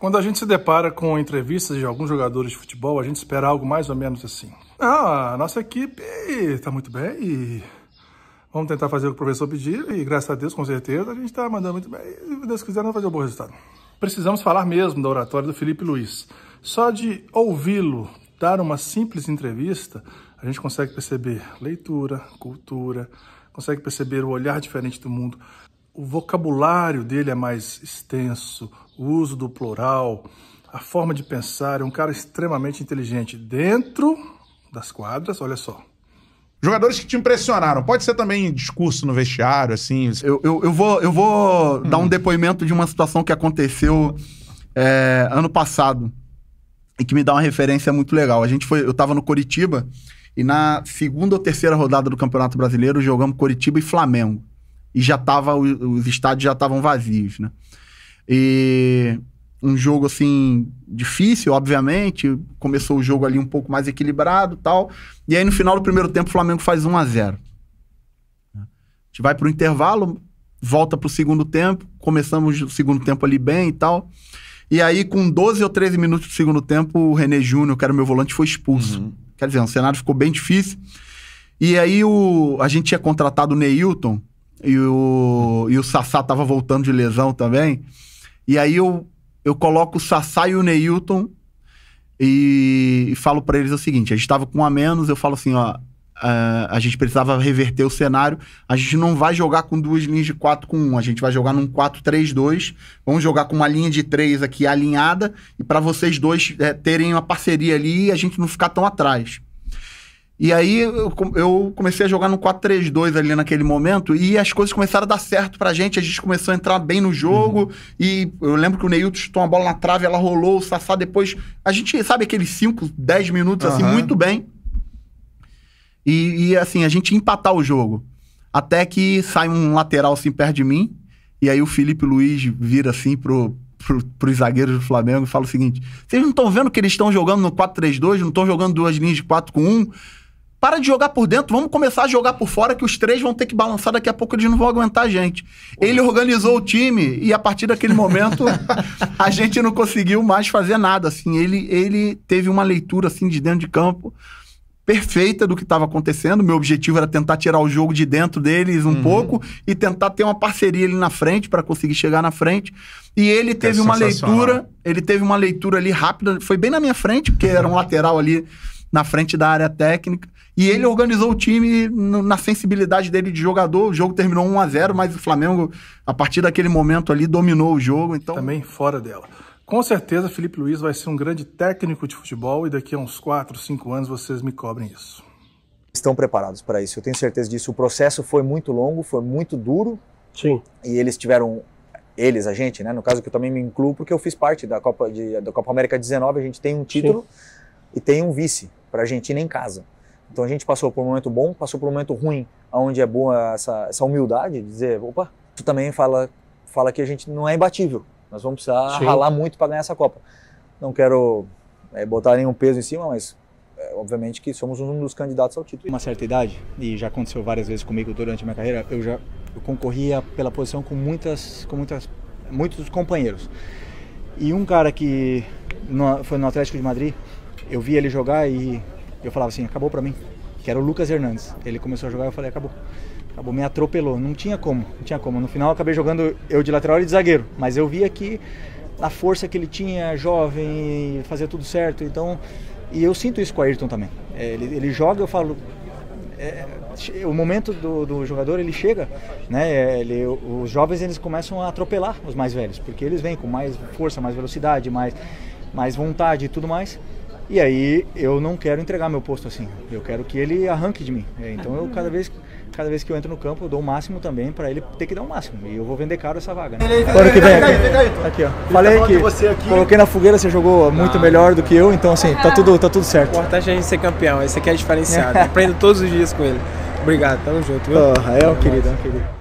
Quando a gente se depara com entrevistas de alguns jogadores de futebol, a gente espera algo mais ou menos assim. Ah, a nossa equipe está muito bem e vamos tentar fazer o que o professor pediu e graças a Deus, com certeza, a gente está mandando muito bem e, se Deus quiser, nós fazer um bom resultado. Precisamos falar mesmo da oratória do Felipe Luiz. Só de ouvi-lo dar uma simples entrevista, a gente consegue perceber leitura, cultura, consegue perceber o olhar diferente do mundo o vocabulário dele é mais extenso, o uso do plural, a forma de pensar, é um cara extremamente inteligente dentro das quadras, olha só. Jogadores que te impressionaram. Pode ser também discurso no vestiário, assim. Eu, eu, eu vou, eu vou hum. dar um depoimento de uma situação que aconteceu é, ano passado e que me dá uma referência muito legal. A gente foi, eu estava no Coritiba e na segunda ou terceira rodada do Campeonato Brasileiro jogamos Coritiba e Flamengo e já tava, os estádios já estavam vazios, né? E um jogo assim difícil, obviamente, começou o jogo ali um pouco mais equilibrado, tal. E aí no final do primeiro tempo o Flamengo faz 1 a 0. A gente vai para o intervalo, volta para o segundo tempo, começamos o segundo tempo ali bem e tal. E aí com 12 ou 13 minutos do segundo tempo, o René Júnior, que era meu volante, foi expulso. Uhum. Quer dizer, o cenário ficou bem difícil. E aí o, a gente tinha contratado o Neilton, e o, e o Sassá tava voltando de lesão também. E aí eu, eu coloco o Sassá e o Neilton e, e falo para eles o seguinte: a gente tava com um a menos, eu falo assim, ó. A, é, a gente precisava reverter o cenário. A gente não vai jogar com duas linhas de 4 com 1. Um, a gente vai jogar num 4-3-2. Vamos jogar com uma linha de 3 aqui alinhada. E para vocês dois é, terem uma parceria ali e a gente não ficar tão atrás. E aí eu, comecei a jogar no 4-3-2 ali naquele momento e as coisas começaram a dar certo pra gente. A gente começou a entrar bem no jogo uhum. e eu lembro que o Neilton chutou uma bola na trave, ela rolou, o Sassá depois... A gente, sabe, aqueles 5, 10 minutos uhum. assim, muito bem. E, e assim, a gente empatar o jogo. Até que sai um lateral assim perto de mim e aí o Felipe Luiz vira assim pro, pro, pros zagueiros do Flamengo e fala o seguinte: vocês não estão vendo que eles estão jogando no 4-3-2, não estão jogando duas linhas de 4 com 1? Para de jogar por dentro, vamos começar a jogar por fora, que os três vão ter que balançar, daqui a pouco eles não vão aguentar a gente. Ele organizou o time e a partir daquele momento a gente não conseguiu mais fazer nada. Assim, ele, ele teve uma leitura assim de dentro de campo perfeita do que estava acontecendo. Meu objetivo era tentar tirar o jogo de dentro deles um uhum. pouco e tentar ter uma parceria ali na frente para conseguir chegar na frente. E ele teve é uma leitura, ele teve uma leitura ali rápida, foi bem na minha frente, porque era um lateral ali na frente da área técnica. E ele organizou o time na sensibilidade dele de jogador. O jogo terminou 1 a 0 mas o Flamengo, a partir daquele momento ali, dominou o jogo. Então... Também fora dela. Com certeza, Felipe Luiz vai ser um grande técnico de futebol e daqui a uns 4, 5 anos vocês me cobrem isso. Estão preparados para isso, eu tenho certeza disso. O processo foi muito longo, foi muito duro. Sim. E eles tiveram eles, a gente, né? No caso que eu também me incluo, porque eu fiz parte da Copa, de, da Copa América 19, a gente tem um título Sim. e tem um vice para a Argentina em casa. Então a gente passou por um momento bom, passou por um momento ruim, onde é boa essa, essa humildade, dizer, opa, tu também fala, fala que a gente não é imbatível, nós vamos precisar Sim. ralar muito para ganhar essa Copa. Não quero é, botar nenhum peso em cima, mas é, obviamente que somos um dos candidatos ao título. Uma certa idade, e já aconteceu várias vezes comigo durante a minha carreira, eu já eu concorria pela posição com muitas, com muitas, muitos companheiros. E um cara que no, foi no Atlético de Madrid, eu vi ele jogar e eu falava assim, acabou para mim, que era o Lucas Hernandes. Ele começou a jogar e eu falei, acabou. Acabou, me atropelou, não tinha como, não tinha como. No final acabei jogando eu de lateral e de zagueiro, mas eu via que a força que ele tinha, jovem, fazia tudo certo, então... E eu sinto isso com o Ayrton também. É, ele, ele joga, eu falo, é, é, o momento do, do, jogador ele chega, né? É, ele, os jovens eles começam a atropelar os mais velhos, porque eles vêm com mais força, mais velocidade, mais, mais vontade e tudo mais. E aí eu não quero entregar meu posto assim. Eu quero que ele arranque de mim. É, então eu cada vez cada vez que eu entro no campo eu dou o máximo também para ele ter que dar o máximo. E eu vou vender caro essa vaga. Né? Agora que vem aqui. aqui ó. Falei que coloquei na fogueira, você jogou muito ah. melhor do que eu, então assim, tá ah. tudo tá tudo certo. O importante é a gente ser campeão, esse aqui é diferenciado. Aprendo todos os dias com ele. Obrigado, tamo junto, viu? Oh, é um querido, é um querido.